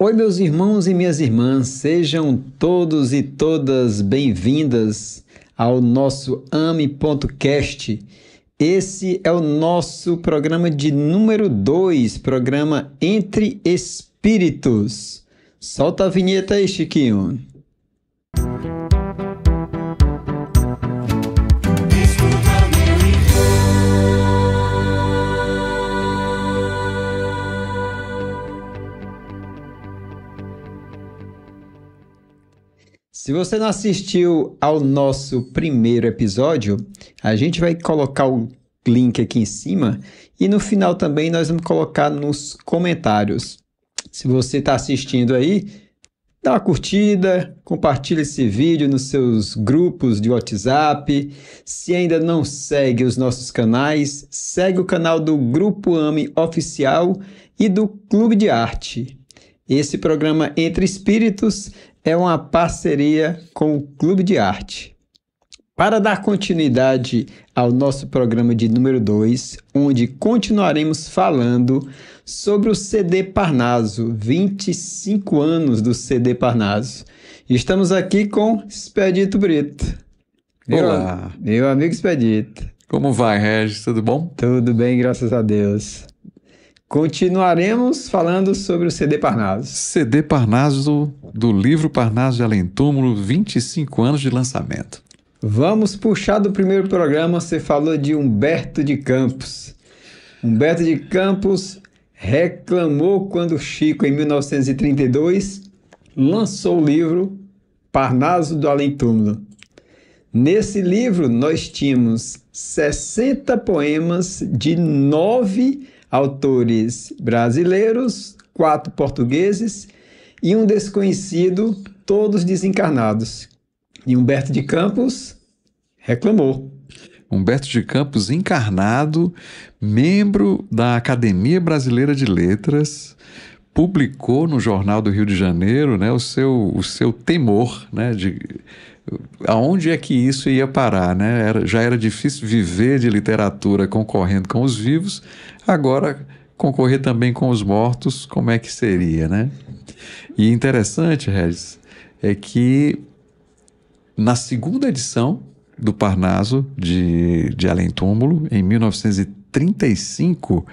Oi, meus irmãos e minhas irmãs, sejam todos e todas bem-vindas ao nosso AME.cast. Esse é o nosso programa de número 2, programa Entre Espíritos. Solta a vinheta aí, Chiquinho. Se você não assistiu ao nosso primeiro episódio, a gente vai colocar o link aqui em cima e no final também nós vamos colocar nos comentários. Se você está assistindo aí, dá uma curtida, compartilha esse vídeo nos seus grupos de WhatsApp. Se ainda não segue os nossos canais, segue o canal do Grupo AME Oficial e do Clube de Arte. Esse programa Entre Espíritos é uma parceria com o Clube de Arte. Para dar continuidade ao nosso programa de número 2, onde continuaremos falando sobre o CD Parnaso, 25 anos do CD Parnaso. Estamos aqui com Expedito Brito. Olá. Meu, meu amigo Expedito. Como vai, Regis? Tudo bom? Tudo bem, graças a Deus. Continuaremos falando sobre o CD Parnaso. CD Parnaso, do livro Parnaso de Além Túmulo, 25 anos de lançamento. Vamos puxar do primeiro programa, você falou de Humberto de Campos. Humberto de Campos reclamou quando Chico, em 1932, lançou o livro Parnaso do Além Túmulo. Nesse livro, nós tínhamos 60 poemas de nove autores brasileiros, quatro portugueses e um desconhecido, todos desencarnados. E Humberto de Campos reclamou. Humberto de Campos encarnado, membro da Academia Brasileira de Letras, publicou no Jornal do Rio de Janeiro né, o, seu, o seu temor né, de aonde é que isso ia parar, né? Era, já era difícil viver de literatura concorrendo com os vivos, agora concorrer também com os mortos, como é que seria, né? E interessante, Regis, é que na segunda edição do Parnaso de, de Além Túmulo, em 1935,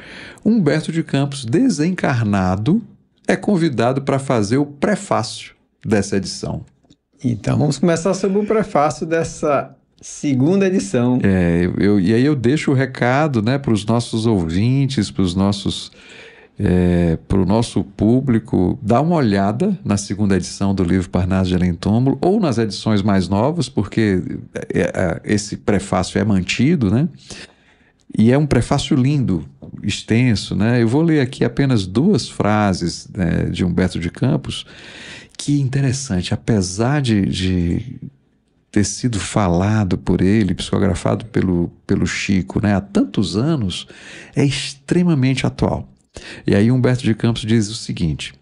Humberto de Campos, desencarnado, é convidado para fazer o prefácio dessa edição. Então vamos começar sobre o prefácio dessa segunda edição. É, eu, e aí eu deixo o recado né, para os nossos ouvintes, para os nossos. É, para o nosso público, dá uma olhada na segunda edição do livro Parnas de Além Túmulo ou nas edições mais novas, porque é, é, esse prefácio é mantido, né? E é um prefácio lindo, extenso, né? Eu vou ler aqui apenas duas frases né, de Humberto de Campos que interessante, apesar de, de ter sido falado por ele, psicografado pelo, pelo Chico né, há tantos anos, é extremamente atual. E aí Humberto de Campos diz o seguinte: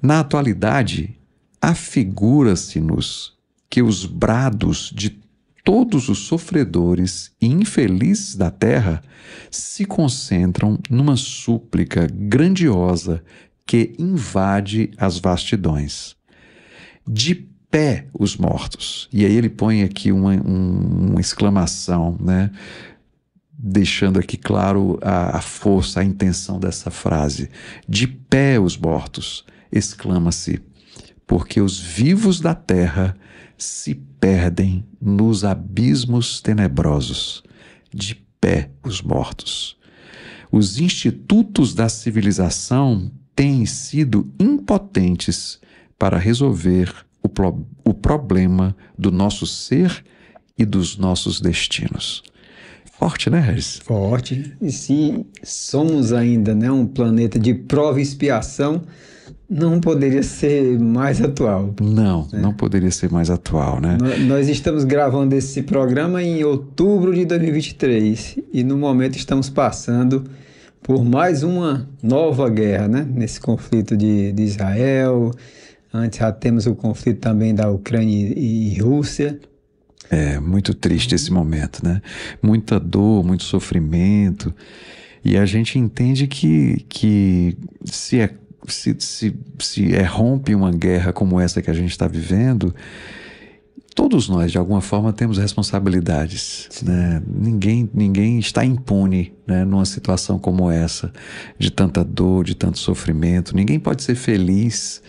na atualidade, afigura-se-nos que os brados de todos os sofredores e infelizes da terra se concentram numa súplica grandiosa que invade as vastidões. De pé os mortos. E aí ele põe aqui uma, um, uma exclamação, né? deixando aqui claro a, a força, a intenção dessa frase. De pé os mortos, exclama-se, porque os vivos da terra se perdem nos abismos tenebrosos. De pé os mortos. Os institutos da civilização têm sido impotentes para resolver o, pro o problema do nosso ser e dos nossos destinos. Forte, né, Harris? Forte. E se somos ainda né, um planeta de prova e expiação, não poderia ser mais atual. Não, né? não poderia ser mais atual, né? Nós estamos gravando esse programa em outubro de 2023 e no momento estamos passando por mais uma nova guerra, né? Nesse conflito de, de Israel. Antes já temos o conflito também da Ucrânia e, e Rússia. É muito triste esse momento, né? Muita dor, muito sofrimento. E a gente entende que, que se, é, se, se, se é rompe uma guerra como essa que a gente está vivendo, todos nós, de alguma forma, temos responsabilidades. Né? Ninguém, ninguém está impune né, numa situação como essa, de tanta dor, de tanto sofrimento. Ninguém pode ser feliz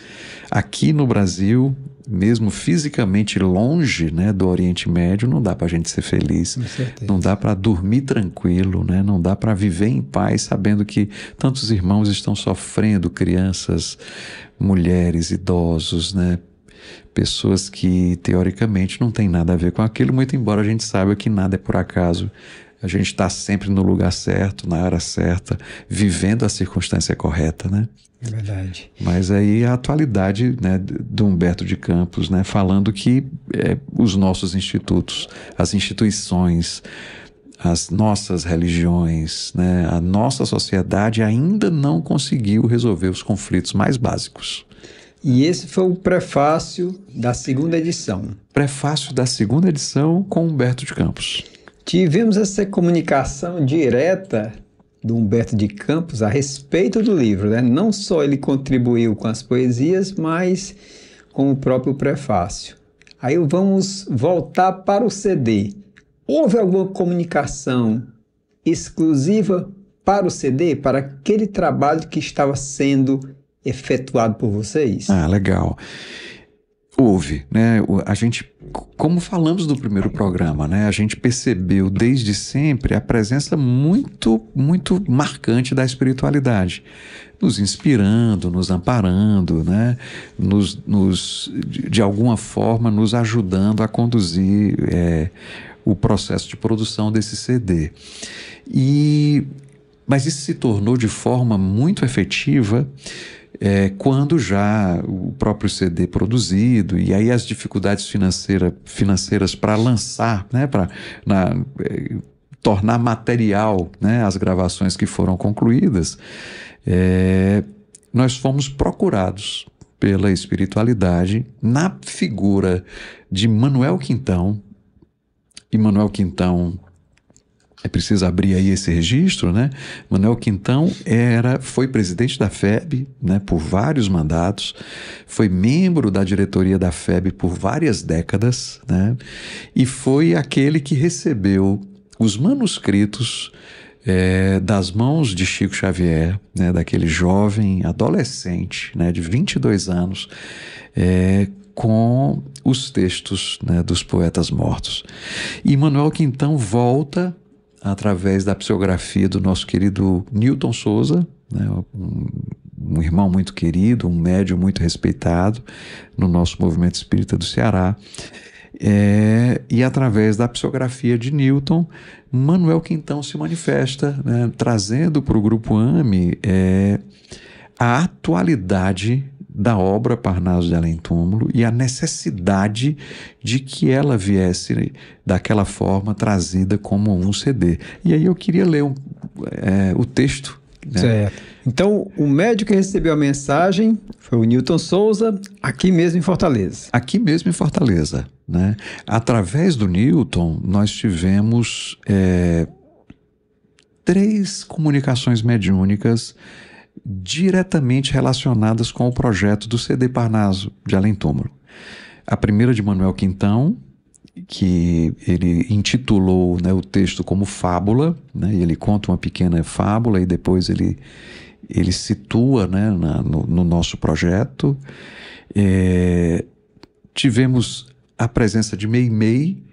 aqui no Brasil, mesmo fisicamente longe né, do Oriente Médio, não dá para a gente ser feliz. Não dá para dormir tranquilo, né? não dá para viver em paz, sabendo que tantos irmãos estão sofrendo, crianças, mulheres, idosos, né? Pessoas que teoricamente não têm nada a ver com aquilo, muito embora a gente saiba que nada é por acaso. A gente está sempre no lugar certo, na hora certa, vivendo a circunstância correta, né? É verdade. Mas aí a atualidade né, do Humberto de Campos, né, falando que é, os nossos institutos, as instituições, as nossas religiões, né, a nossa sociedade ainda não conseguiu resolver os conflitos mais básicos. E esse foi o prefácio da segunda edição. Prefácio da segunda edição com Humberto de Campos. Tivemos essa comunicação direta do Humberto de Campos a respeito do livro, né? Não só ele contribuiu com as poesias, mas com o próprio prefácio. Aí vamos voltar para o CD. Houve alguma comunicação exclusiva para o CD, para aquele trabalho que estava sendo efetuado por vocês. Ah, legal. Houve, né? A gente, como falamos no primeiro programa, né? A gente percebeu desde sempre a presença muito, muito marcante da espiritualidade, nos inspirando, nos amparando, né? Nos, nos de alguma forma, nos ajudando a conduzir é, o processo de produção desse CD. E, mas isso se tornou de forma muito efetiva é, quando já o próprio CD produzido, e aí as dificuldades financeira, financeiras para lançar, né, para é, tornar material né, as gravações que foram concluídas, é, nós fomos procurados pela espiritualidade na figura de Manuel Quintão, e Manuel Quintão é preciso abrir aí esse registro, né? Manuel Quintão era, foi presidente da FEB né, por vários mandatos, foi membro da diretoria da FEB por várias décadas, né? E foi aquele que recebeu os manuscritos é, das mãos de Chico Xavier, né, daquele jovem adolescente né, de 22 anos, é, com os textos né, dos poetas mortos. E Manuel Quintão volta através da psicografia do nosso querido Newton Souza, né, um, um irmão muito querido, um médium muito respeitado no nosso movimento espírita do Ceará. É, e através da psicografia de Newton, Manuel Quintão se manifesta, né, trazendo para o grupo AME é, a atualidade da obra Parnaso de Além Túmulo e a necessidade de que ela viesse daquela forma trazida como um CD. E aí eu queria ler um, é, o texto. Né? Certo. Então, o médico que recebeu a mensagem foi o Newton Souza, aqui mesmo em Fortaleza. Aqui mesmo em Fortaleza. Né? Através do Newton, nós tivemos é, três comunicações mediúnicas diretamente relacionadas com o projeto do CD Parnaso de Além Túmulo. A primeira de Manuel Quintão, que ele intitulou né, o texto como Fábula, né, ele conta uma pequena fábula e depois ele, ele situa né, na, no, no, nosso projeto. É, tivemos a presença de Meimei,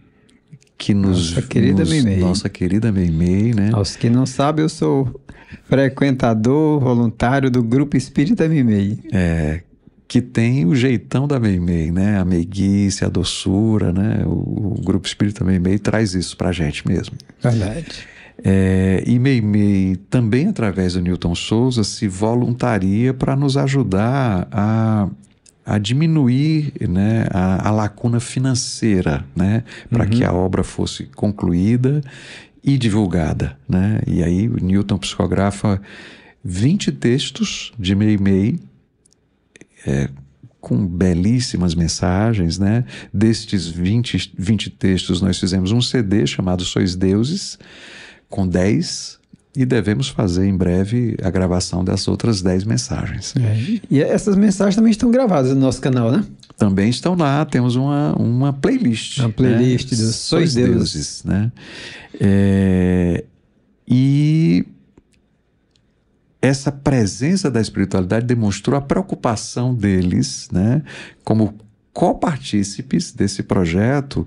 que nos nossa querida Meimei. Nossa querida Meimei, né? Aos que não sabem, eu sou frequentador voluntário do grupo Espírita Meimei. É, que tem o jeitão da Meimei, né? A meiguice, a doçura, né? O, o grupo Espírita Meimei traz isso pra gente mesmo. Verdade. É, e Meimei, também através do Newton Souza, se voluntaria para nos ajudar a a diminuir né, a, a lacuna financeira, né, para uhum. que a obra fosse concluída e divulgada. Né? E aí Newton psicografa 20 textos de meio e meio, é, com belíssimas mensagens. Né? Destes 20, 20 textos, nós fizemos um CD chamado Sois Deuses, com 10 e devemos fazer em breve a gravação das outras 10 mensagens. É. E essas mensagens também estão gravadas no nosso canal, né? Também estão lá, temos uma, uma playlist. Uma né? playlist né? dos Sois Deuses. Deuses né? É, e essa presença da espiritualidade demonstrou a preocupação deles, né? Como copartícipes desse projeto,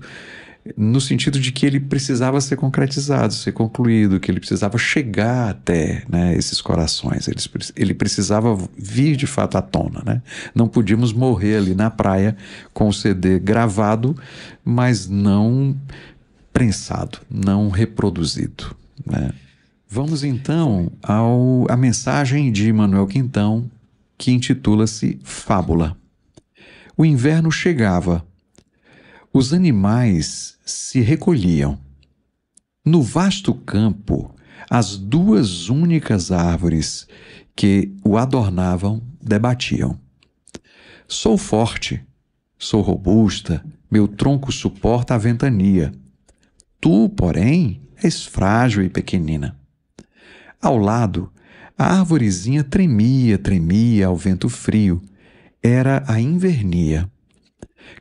no sentido de que ele precisava ser concretizado, ser concluído, que ele precisava chegar até né, esses corações, ele, ele precisava vir de fato à tona. Né? Não podíamos morrer ali na praia com o CD gravado, mas não prensado, não reproduzido. Né? Vamos então ao, à mensagem de Manuel Quintão, que intitula-se Fábula. O inverno chegava os animais se recolhiam. No vasto campo, as duas únicas árvores que o adornavam debatiam. Sou forte, sou robusta, meu tronco suporta a ventania. Tu, porém, és frágil e pequenina. Ao lado, a arvorezinha tremia, tremia ao vento frio. Era a invernia.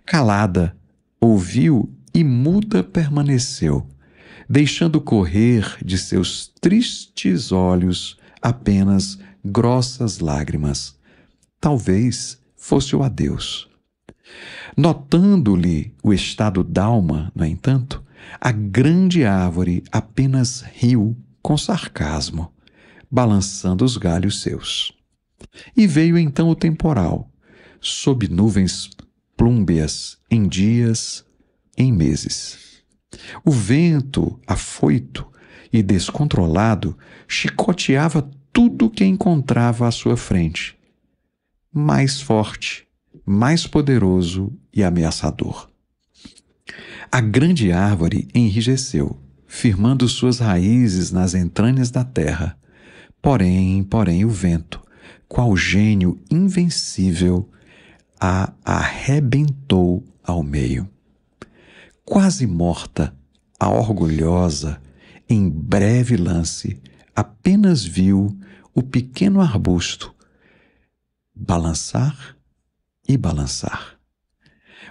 Calada, ouviu e muda permaneceu, deixando correr de seus tristes olhos apenas grossas lágrimas. Talvez fosse o adeus. Notando-lhe o estado d'alma, no entanto, a grande árvore apenas riu com sarcasmo, balançando os galhos seus. E veio então o temporal, sob nuvens plúmbias em dias, em meses. O vento, afoito e descontrolado, chicoteava tudo que encontrava à sua frente, mais forte, mais poderoso e ameaçador. A grande árvore enrijeceu, firmando suas raízes nas entranhas da terra. Porém, porém, o vento, qual gênio invencível, a arrebentou ao meio. Quase morta, a orgulhosa, em breve lance, apenas viu o pequeno arbusto balançar e balançar.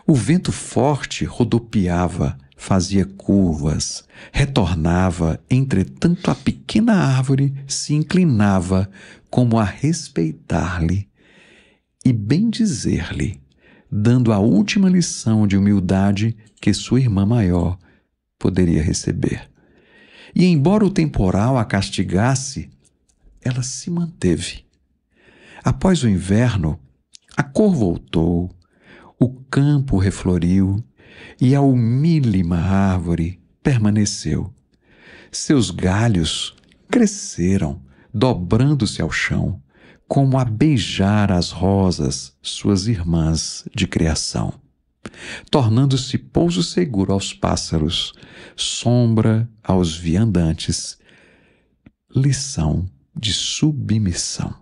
O vento forte rodopiava, fazia curvas, retornava, entretanto a pequena árvore se inclinava como a respeitar-lhe e bendizer-lhe, dando a última lição de humildade que sua irmã maior poderia receber. E embora o temporal a castigasse, ela se manteve. Após o inverno, a cor voltou, o campo refloriu e a humílima árvore permaneceu. Seus galhos cresceram, dobrando-se ao chão como a beijar as rosas, suas irmãs de criação, tornando-se pouso seguro aos pássaros, sombra aos viandantes, lição de submissão.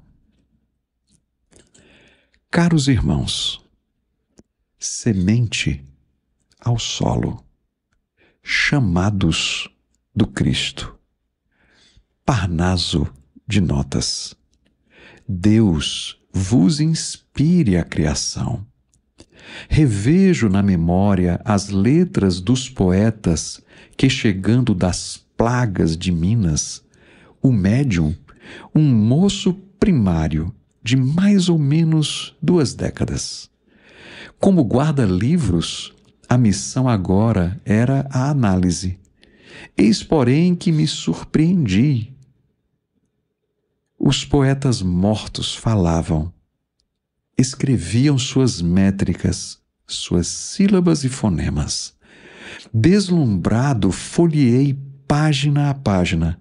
Caros irmãos, semente ao solo, chamados do Cristo, Parnaso de notas Deus vos inspire a criação. Revejo na memória as letras dos poetas que, chegando das plagas de Minas, o médium, um moço primário de mais ou menos duas décadas. Como guarda-livros, a missão agora era a análise. Eis, porém, que me surpreendi os poetas mortos falavam, escreviam suas métricas, suas sílabas e fonemas. Deslumbrado, folheei página a página,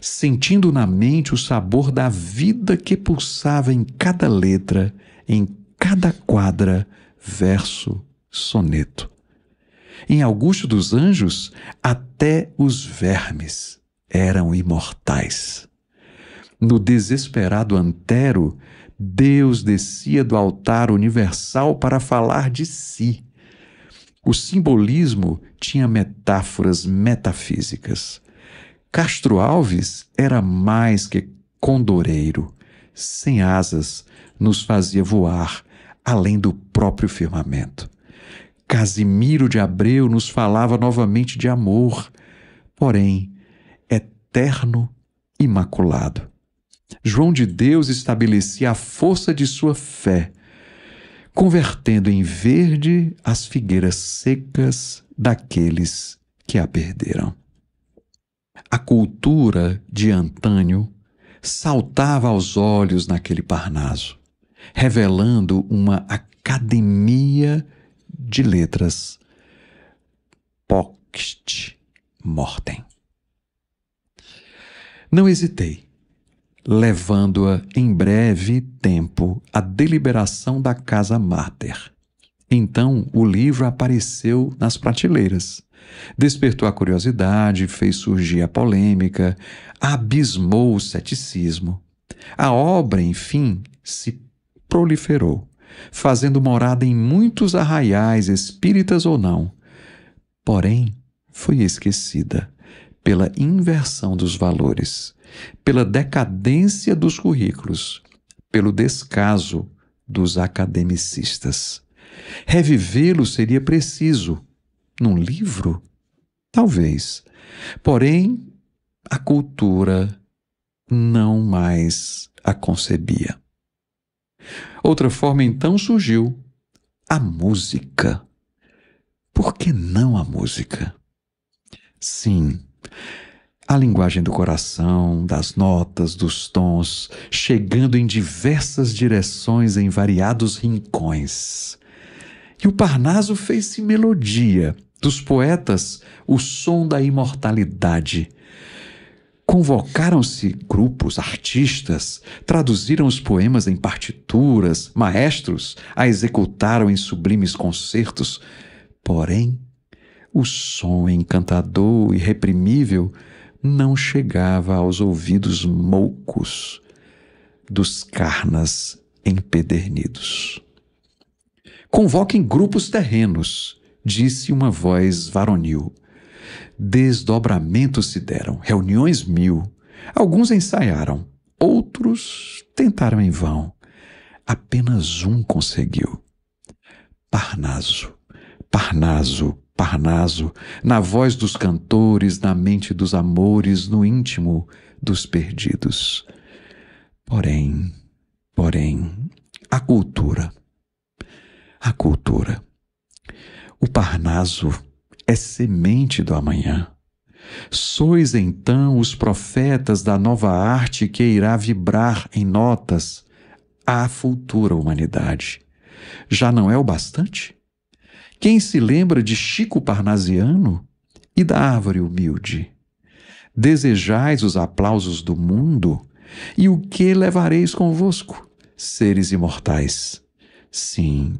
sentindo na mente o sabor da vida que pulsava em cada letra, em cada quadra, verso, soneto. Em Augusto dos Anjos, até os vermes eram imortais. No desesperado Antero, Deus descia do altar universal para falar de si. O simbolismo tinha metáforas metafísicas. Castro Alves era mais que condoreiro. Sem asas, nos fazia voar além do próprio firmamento. Casimiro de Abreu nos falava novamente de amor, porém eterno, imaculado. João de Deus estabelecia a força de sua fé, convertendo em verde as figueiras secas daqueles que a perderam. A cultura de Antânio saltava aos olhos naquele Parnaso, revelando uma academia de letras post mortem. Não hesitei levando-a em breve tempo à deliberação da Casa Máter. Então o livro apareceu nas prateleiras. Despertou a curiosidade, fez surgir a polêmica, abismou o ceticismo. A obra, enfim, se proliferou, fazendo morada em muitos arraiais, espíritas ou não. Porém, foi esquecida pela inversão dos valores pela decadência dos currículos, pelo descaso dos academicistas. Revivê-lo seria preciso. Num livro? Talvez. Porém, a cultura não mais a concebia. Outra forma então surgiu: a música. Por que não a música? Sim, a linguagem do coração, das notas, dos tons, chegando em diversas direções em variados rincões. E o Parnaso fez-se melodia, dos poetas, o som da imortalidade. Convocaram-se grupos, artistas, traduziram os poemas em partituras, maestros a executaram em sublimes concertos. Porém, o som encantador e reprimível não chegava aos ouvidos moucos dos carnas empedernidos. Convoquem grupos terrenos, disse uma voz varonil. Desdobramentos se deram, reuniões mil. Alguns ensaiaram, outros tentaram em vão. Apenas um conseguiu. Parnaso, Parnaso, Parnaso, na voz dos cantores, na mente dos amores, no íntimo dos perdidos. Porém, porém, a cultura, a cultura. O Parnaso é semente do amanhã. Sois então os profetas da nova arte que irá vibrar em notas à futura humanidade. Já não é o bastante? Quem se lembra de Chico Parnasiano e da árvore humilde? Desejais os aplausos do mundo? E o que levareis convosco, seres imortais? Sim,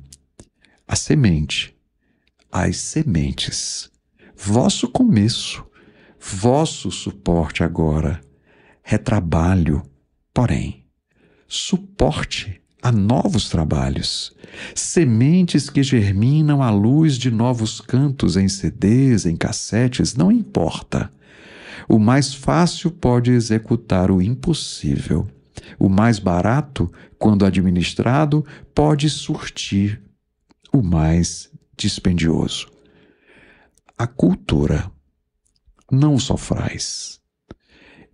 a semente, as sementes, vosso começo, vosso suporte agora, retrabalho, porém, suporte a novos trabalhos, sementes que germinam à luz de novos cantos em CDs, em cassetes, não importa. O mais fácil pode executar o impossível. O mais barato, quando administrado, pode surtir o mais dispendioso. A cultura não só faz.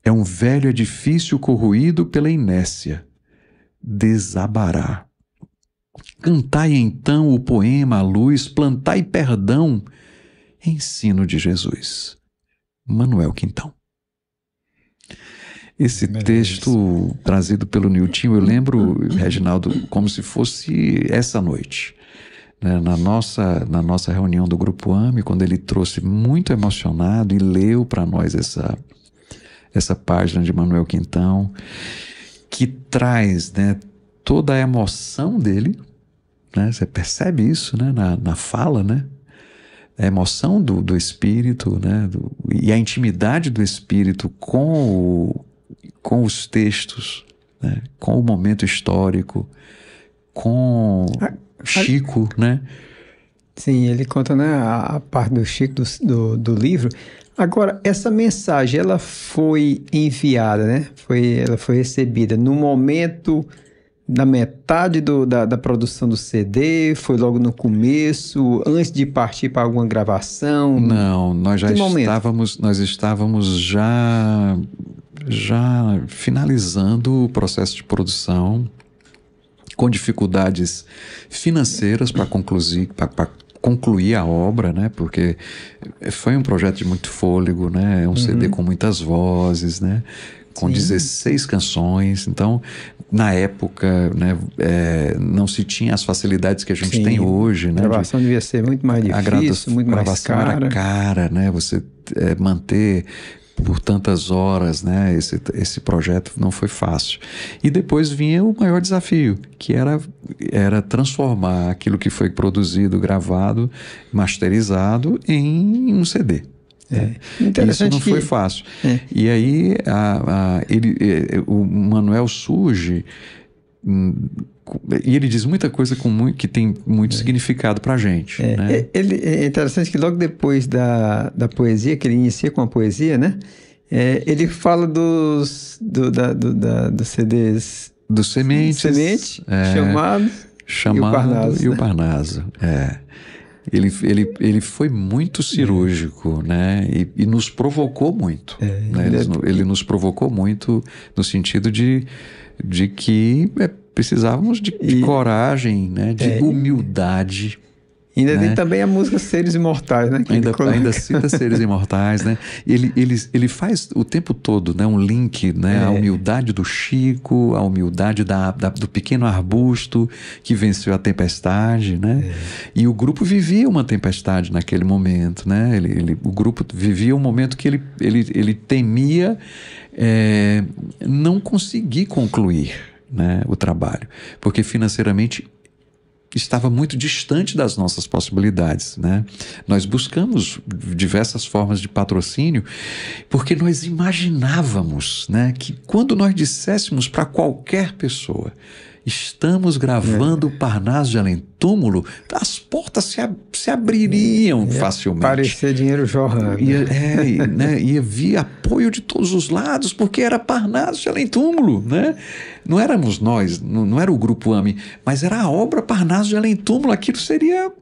É um velho edifício corroído pela inércia desabará. Cantai então o poema à luz, plantai perdão, ensino de Jesus. Manuel Quintão. Esse texto trazido pelo Niltinho, eu lembro, Reginaldo, como se fosse essa noite. Né? Na, nossa, na nossa reunião do Grupo AME, quando ele trouxe muito emocionado e leu para nós essa, essa página de Manuel Quintão que traz né, toda a emoção dele, né? você percebe isso né, na, na fala, né? a emoção do, do espírito né, do, e a intimidade do espírito com, o, com os textos, né, com o momento histórico, com a, Chico, a, né? Sim, ele conta né, a, a parte do Chico do, do, do livro Agora, essa mensagem, ela foi enviada, né? Foi, ela foi recebida no momento na metade do, da, da, produção do CD? Foi logo no começo, antes de partir para alguma gravação? Não, nós já estávamos, nós estávamos já já finalizando o processo de produção com dificuldades financeiras para concluir para concluir a obra, né? Porque foi um projeto de muito fôlego, né? É um uhum. CD com muitas vozes, né? Com Sim. 16 canções. Então, na época, né, é, não se tinha as facilidades que a gente Sim. tem hoje, né? A gravação de, devia ser muito mais difícil, muito mais cara. A gravação cara. era cara, né? Você é, manter por tantas horas, né? Esse, esse projeto não foi fácil. E depois vinha o maior desafio, que era, era transformar aquilo que foi produzido, gravado, masterizado em um CD. É. é. Isso não foi fácil. É. E aí a, a, ele, é, o Manuel surge hum, e ele diz muita coisa com muito, que tem muito é. significado para a gente. É. Né? É, ele, é interessante que logo depois da, da poesia, que ele inicia com a poesia, né? É, ele fala dos, do, da, do, da, dos CDs... Dos sementes. Semente, é, chamado, chamado e o Parnaso. E o né? Parnaso, é. Ele, ele, ele foi muito é. cirúrgico, né? E, e nos provocou muito. É, né? ele, é ele, nos provocou muito no sentido de, de que precisávamos de, de e, coragem, né? de é, humildade. Ainda né? tem também a música Seres Imortais, né? Que ainda, ainda cita Seres Imortais, né? Ele, ele, ele faz o tempo todo né? um link, né? É. A humildade do Chico, a humildade da, da, do pequeno arbusto que venceu a tempestade, né? É. E o grupo vivia uma tempestade naquele momento, né? Ele, ele, o grupo vivia um momento que ele, ele, ele temia é, não conseguir concluir, né, o trabalho, porque financeiramente estava muito distante das nossas possibilidades, né? Nós buscamos diversas formas de patrocínio porque nós imaginávamos, né, que quando nós disséssemos para qualquer pessoa Estamos gravando o é. Parnaso de Além Túmulo, as portas se, ab se abririam ia facilmente. parecer dinheiro jorrando. Ia, é, né, ia vir apoio de todos os lados, porque era Parnaso de Além Túmulo. Né? Não éramos nós, não, não era o grupo AMI, mas era a obra Parnaso de Além Túmulo. Aquilo seria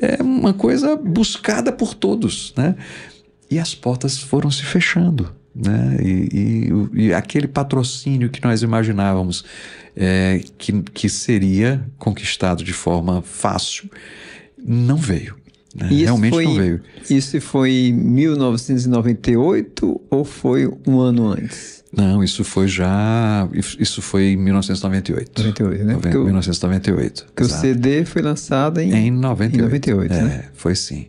é, uma coisa buscada por todos. Né? E as portas foram se fechando. Né? E, e, e, aquele patrocínio que nós imaginávamos é, que, que seria conquistado de forma fácil, não veio. Né? Realmente foi, não veio. Isso foi 1998 ou foi um ano antes? Não, isso foi já. Isso foi em 1998. 98, né? 1998. Porque o CD foi lançado em, em 98. Em 98 é, né? foi sim.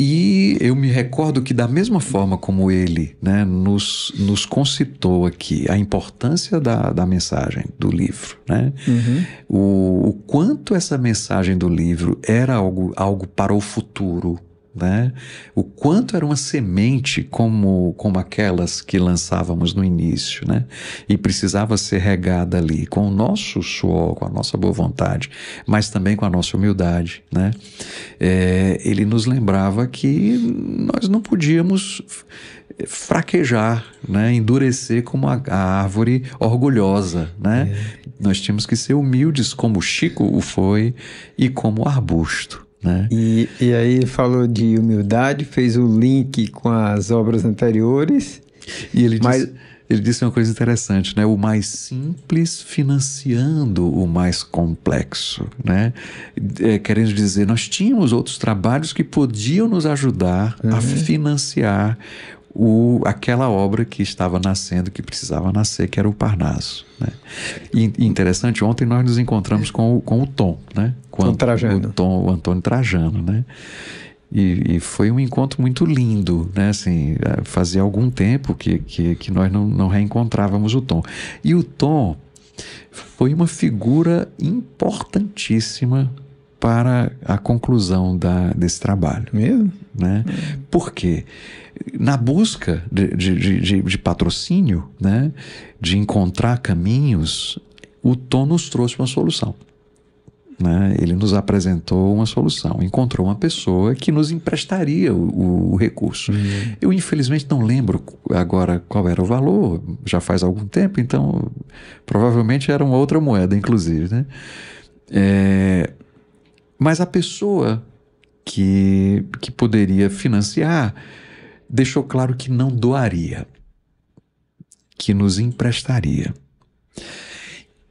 E eu me recordo que, da mesma forma como ele né, nos, nos concitou aqui a importância da, da mensagem do livro, né? Uhum. O, o quanto essa mensagem do livro era algo, algo para o futuro, né? O quanto era uma semente como, como aquelas que lançávamos no início, né? E precisava ser regada ali com o nosso suor, com a nossa boa vontade, mas também com a nossa humildade, né? É, ele nos lembrava que nós não podíamos fraquejar, né? endurecer como a, a árvore orgulhosa, né? É. Nós tínhamos que ser humildes como Chico o foi e como o arbusto. Né? E, e aí falou de humildade, fez o link com as obras anteriores. E ele mas... ele disse uma coisa interessante, né? O mais simples financiando o mais complexo, né? É, querendo dizer, nós tínhamos outros trabalhos que podiam nos ajudar uhum. a financiar o, aquela obra que estava nascendo, que precisava nascer, que era o Parnaso. Né? E, interessante, ontem nós nos encontramos com o, com o Tom, né? Com Tom Trajano. O, Tom, o Antônio Trajano, né? E, e, foi um encontro muito lindo, né? Assim, eh, fazia algum tempo que, que, que nós não, não reencontrávamos o Tom. E o Tom foi uma figura importantíssima para a conclusão da, desse trabalho. Mesmo? Né? Hum. Por quê? Porque na busca de, de, de, de, patrocínio, né, de encontrar caminhos, o Tom nos trouxe uma solução. Né? Ele nos apresentou uma solução, encontrou uma pessoa que nos emprestaria o, o recurso. Uhum. Eu, infelizmente, não lembro agora qual era o valor, já faz algum tempo, então provavelmente era uma outra moeda, inclusive. Né? É, mas a pessoa que, que poderia financiar deixou claro que não doaria, que nos emprestaria.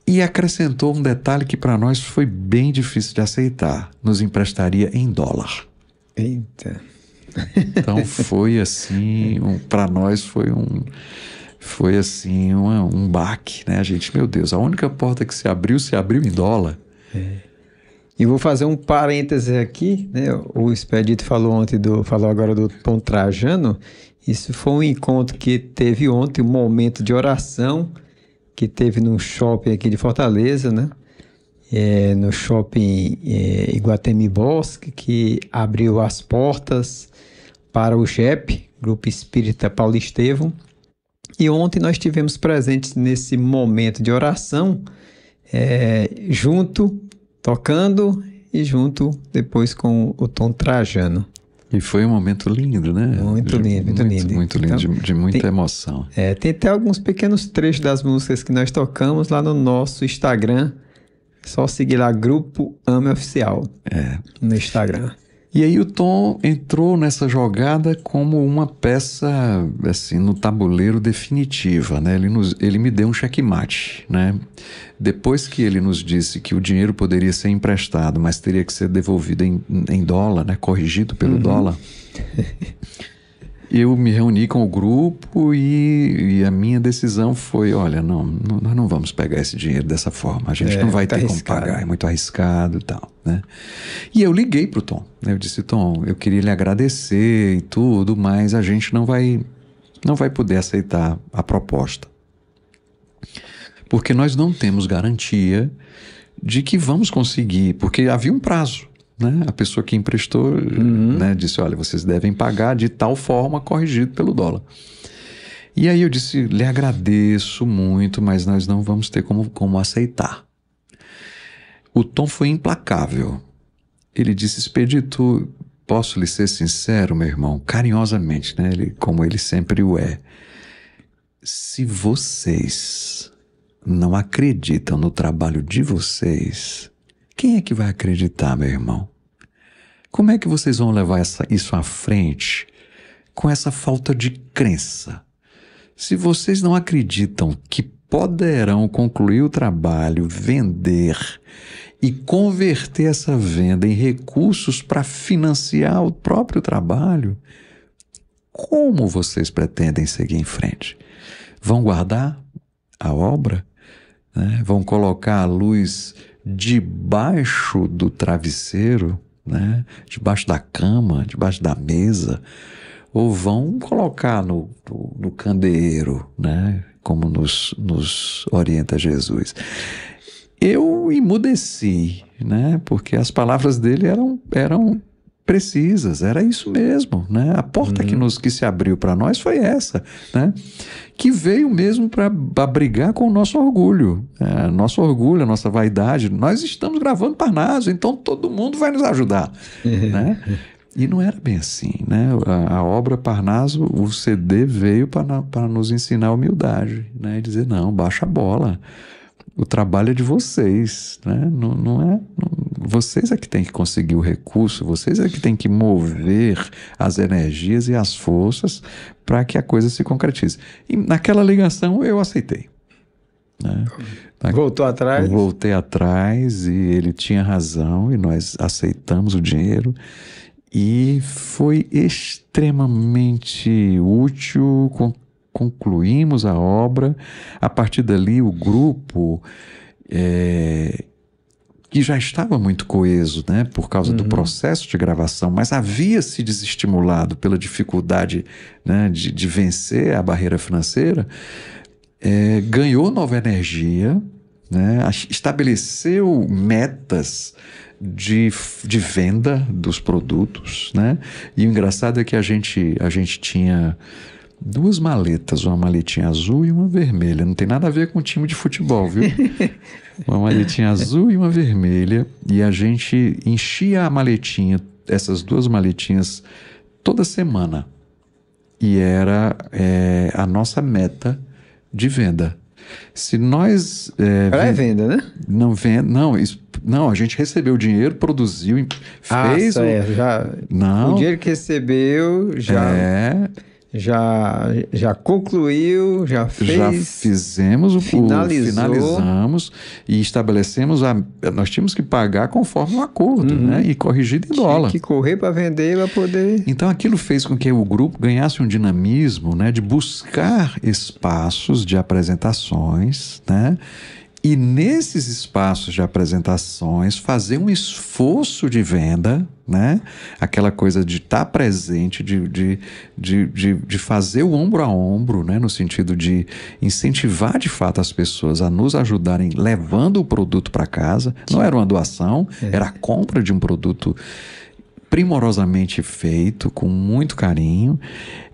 E acrescentou um detalhe que para nós foi bem difícil de aceitar: nos emprestaria em dólar. Eita! Então foi assim, um, para nós foi um foi assim um um baque, né? A gente, meu Deus, a única porta que se abriu se abriu em dólar. É. E vou fazer um parêntese aqui, né? O Expedito falou ontem do, falou agora do Tom Trajano. Isso foi um encontro que teve ontem, um momento de oração que teve num shopping aqui de Fortaleza, né? É, no shopping é, Iguatemi Bosque, que abriu as portas para o GEP, Grupo Espírita Paulo Estevam. E ontem nós tivemos presentes nesse momento de oração, é, junto tocando e junto depois com o Tom Trajano. E foi um momento lindo, né? Muito lindo, muito, muito, lindo. Muito lindo, então, de, de, muita tem, emoção. É, tem até alguns pequenos trechos das músicas que nós tocamos lá no nosso Instagram. Só seguir lá, Grupo AME Oficial. É. No Instagram. E aí o Tom entrou nessa jogada como uma peça assim no tabuleiro definitiva, né? Ele, nos, ele me deu um checkmate, né? Depois que ele nos disse que o dinheiro poderia ser emprestado, mas teria que ser devolvido em, em dólar, né? Corrigido pelo uhum. dólar. eu me reuni com o grupo e, e, a minha decisão foi: olha, não, nós não vamos pegar esse dinheiro dessa forma, a gente é, não vai tá ter arriscado. como pagar, é muito arriscado e tal. Né? E eu liguei para o Tom, né? eu disse: Tom, eu queria lhe agradecer e tudo, mas a gente não vai, não vai poder aceitar a proposta. Porque nós não temos garantia de que vamos conseguir, porque havia um prazo né? A pessoa que emprestou uhum. né, disse: olha, vocês devem pagar de tal forma corrigido pelo dólar. E aí eu disse: lhe agradeço muito, mas nós não vamos ter como, como aceitar. O Tom foi implacável. Ele disse: Expedito, posso lhe ser sincero, meu irmão, carinhosamente, né? Ele, como ele sempre o é. Se vocês não acreditam no trabalho de vocês, quem é que vai acreditar, meu irmão? Como é que vocês vão levar essa, isso à frente com essa falta de crença? Se vocês não acreditam que poderão concluir o trabalho, vender e converter essa venda em recursos para financiar o próprio trabalho, como vocês pretendem seguir em frente? Vão guardar a obra? Né? Vão colocar a luz debaixo do travesseiro, né? debaixo da cama, debaixo da mesa, ou vão colocar no, no, no candeeiro, né? como nos, nos orienta Jesus. Eu emudeci, né? porque as palavras dele eram, eram precisas. Era isso mesmo, né? A porta uhum. que nos que se abriu para nós foi essa, né? Que veio mesmo para brigar com o nosso orgulho, é, nosso orgulho, a nossa vaidade. Nós estamos gravando Parnaso, então todo mundo vai nos ajudar, né? E não era bem assim, né? A, a obra Parnaso, o CD veio para nos ensinar humildade, né? E dizer, não, baixa a bola. O trabalho é de vocês, né? Não, não é... Não, vocês é que têm que conseguir o recurso, vocês é que têm que mover as energias e as forças para que a coisa se concretize. E naquela ligação eu aceitei. Né? Voltou atrás? Voltei atrás e ele tinha razão e nós aceitamos o dinheiro. E foi extremamente útil, concluímos a obra. A partir dali, o grupo é, que já estava muito coeso, né, por causa uhum. do processo de gravação, mas havia se desestimulado pela dificuldade né, de, de vencer a barreira financeira, é, ganhou nova energia, né, estabeleceu metas de, de venda dos produtos, né, e o engraçado é que a gente, a gente tinha duas maletas, uma maletinha azul e uma vermelha. Não tem nada a ver com time de futebol, viu? uma maletinha azul e uma vermelha. E a gente enchia a maletinha, essas duas maletinhas, toda semana. E era é, a nossa meta de venda. Se nós. É, Ela é venda, né? Não, venda, não, isso, não, a gente recebeu o dinheiro, produziu, ah, fez. Ah, o, é, já, não. O dinheiro que recebeu já. É já, já concluiu, já fez. Já fizemos o finalizou. finalizamos e estabelecemos a. Nós tínhamos que pagar conforme o acordo, uhum. né? E corrigido em Tinha dólar. que correr para vender para poder. Então aquilo fez com que o grupo ganhasse um dinamismo, né? De buscar espaços de apresentações, né? E nesses espaços de apresentações, fazer um esforço de venda, né? Aquela coisa de estar tá presente, de, de, de, de, fazer o ombro a ombro, né? No sentido de incentivar de fato as pessoas a nos ajudarem levando o produto para casa. Não era uma doação, é. era a compra de um produto primorosamente feito, com muito carinho.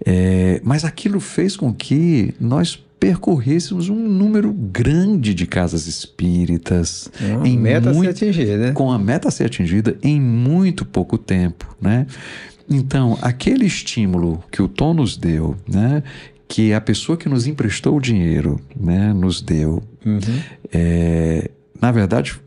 É, mas aquilo fez com que nós percorrêssemos um número grande de casas espíritas. em meta muito, a ser atingida, né? Com a meta a ser atingida em muito pouco tempo, né? Então, aquele estímulo que o Tom nos deu, né? Que a pessoa que nos emprestou o dinheiro, né? Nos deu. Uhum. É, na verdade,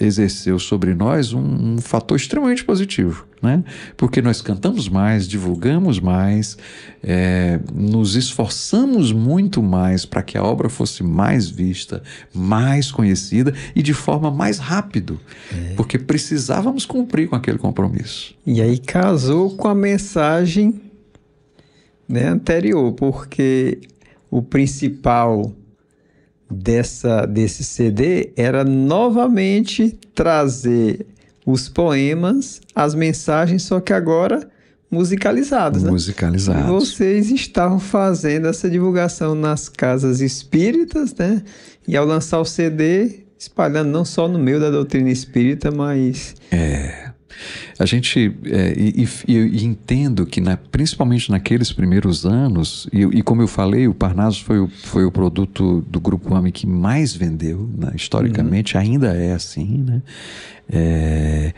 exerceu sobre nós um, um, fator extremamente positivo, né? Porque nós cantamos mais, divulgamos mais, é, nos esforçamos muito mais para que a obra fosse mais vista, mais conhecida e de forma mais rápido, é. porque precisávamos cumprir com aquele compromisso. E aí casou com a mensagem né, anterior, porque o principal dessa, desse CD era novamente trazer os poemas, as mensagens, só que agora musicalizados. Né? Musicalizados. E vocês estavam fazendo essa divulgação nas casas espíritas, né? E ao lançar o CD, espalhando não só no meio da doutrina espírita, mas é a gente, é, e, e, e, entendo que na, principalmente naqueles primeiros anos, e, e, como eu falei, o Parnaso foi o, foi o produto do Grupo Ami que mais vendeu, né? historicamente, uhum. ainda é assim, né? É,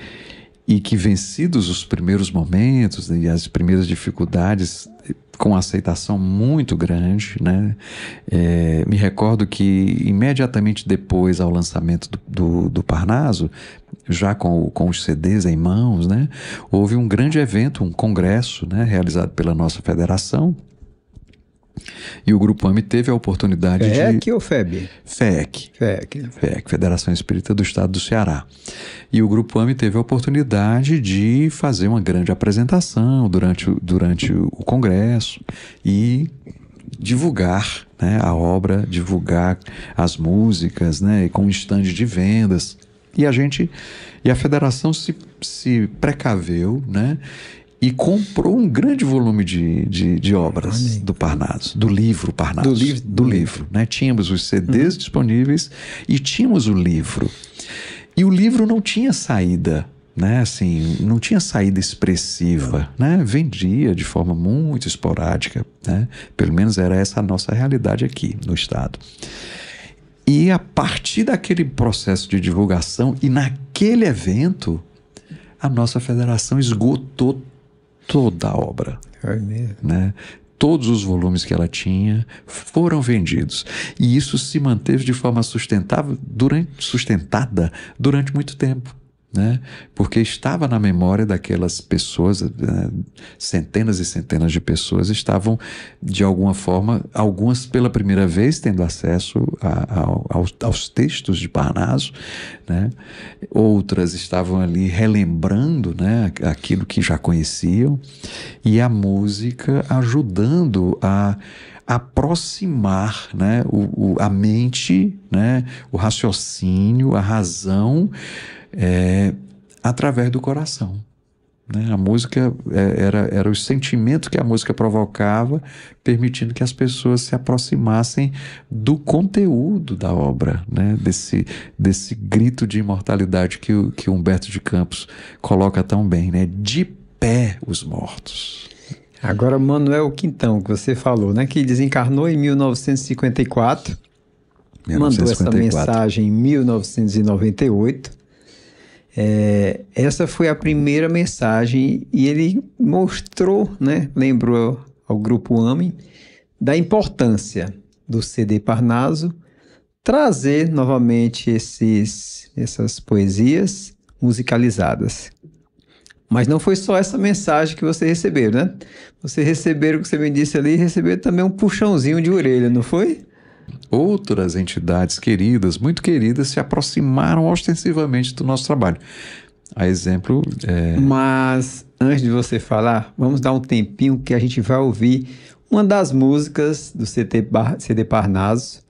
e que vencidos os primeiros momentos e as primeiras dificuldades com aceitação muito grande, né? É, me recordo que imediatamente depois ao lançamento do, do, do Parnaso, já com, com, os CDs em mãos, né? Houve um grande evento, um congresso, né? Realizado pela nossa federação e o Grupo AMI teve a oportunidade FEC de... FEC ou FEB? FEC. FEC. FEC, Federação Espírita do Estado do Ceará. E o Grupo AMI teve a oportunidade de fazer uma grande apresentação durante, durante o congresso e divulgar né, a obra, divulgar as músicas, né, e com um de vendas. E a gente, e a federação se, se precaveu, né, e comprou um grande volume de, de, de obras Amém. do Parnaso, do livro Parnaso. Do, li do livro. Né? Tínhamos os CDs uhum. disponíveis e tínhamos o livro. E o livro não tinha saída né? Assim, não tinha saída expressiva, né? Vendia de forma muito esporádica, né? Pelo menos era essa a nossa realidade aqui no estado. E a partir daquele processo de divulgação e naquele evento, a nossa federação esgotou toda a obra. É mesmo. Né? todos os volumes que ela tinha foram vendidos. E isso se manteve de forma sustentável durante, sustentada durante muito tempo né? porque estava na memória daquelas pessoas, né? centenas e centenas de pessoas estavam, de alguma forma, algumas pela primeira vez tendo acesso a, a, aos, aos, textos de Parnaso, né? outras estavam ali relembrando né? aquilo que já conheciam, e a música ajudando a aproximar né, o, o, a mente, né, o raciocínio, a razão é, através do coração. Né? A música é, era, era o sentimento que a música provocava, permitindo que as pessoas se aproximassem do conteúdo da obra, né? desse, desse grito de imortalidade que, que Humberto de Campos coloca tão bem, né? de pé os mortos. Agora, Manuel Quintão, que você falou, né? que desencarnou em 1954, 1954. mandou essa mensagem em 1998 é, essa foi a primeira mensagem e ele mostrou, né, lembrou ao grupo AME, da importância do CD Parnaso trazer novamente esses, essas poesias musicalizadas. Mas não foi só essa mensagem que você recebeu, né? Você recebeu o que você me disse ali, e recebeu também um puxãozinho de orelha, não foi? Outras entidades queridas, muito queridas, se aproximaram ostensivamente do nosso trabalho. A exemplo. É... Mas antes de você falar, vamos dar um tempinho que a gente vai ouvir uma das músicas do CT Bar, CD Parnaso,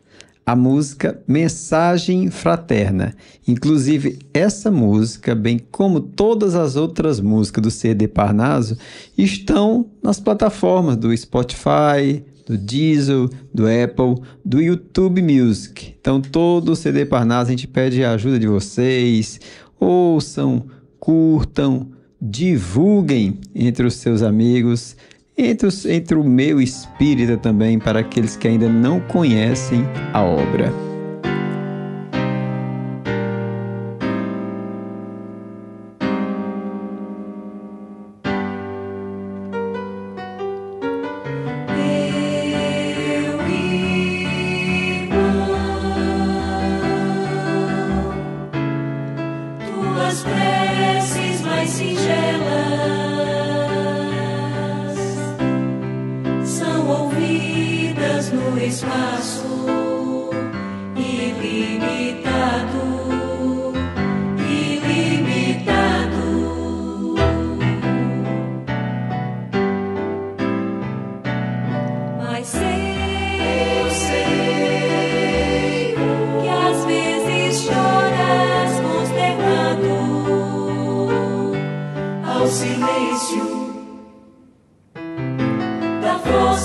a música Mensagem Fraterna. Inclusive, essa música, bem como todas as outras músicas do CD Parnaso, estão nas plataformas do Spotify, do Diesel, do Apple, do YouTube Music. Então, todo o CD Parnas a gente pede a ajuda de vocês. Ouçam, curtam, divulguem entre os seus amigos, entre, os, entre o meu espírita também, para aqueles que ainda não conhecem a obra.